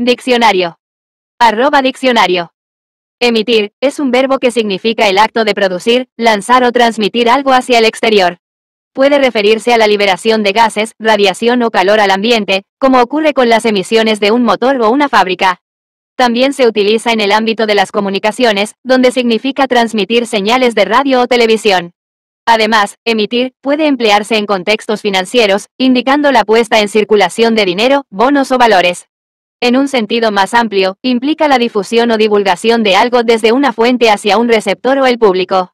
Diccionario. Arroba diccionario. Emitir, es un verbo que significa el acto de producir, lanzar o transmitir algo hacia el exterior. Puede referirse a la liberación de gases, radiación o calor al ambiente, como ocurre con las emisiones de un motor o una fábrica. También se utiliza en el ámbito de las comunicaciones, donde significa transmitir señales de radio o televisión. Además, emitir puede emplearse en contextos financieros, indicando la puesta en circulación de dinero, bonos o valores en un sentido más amplio, implica la difusión o divulgación de algo desde una fuente hacia un receptor o el público.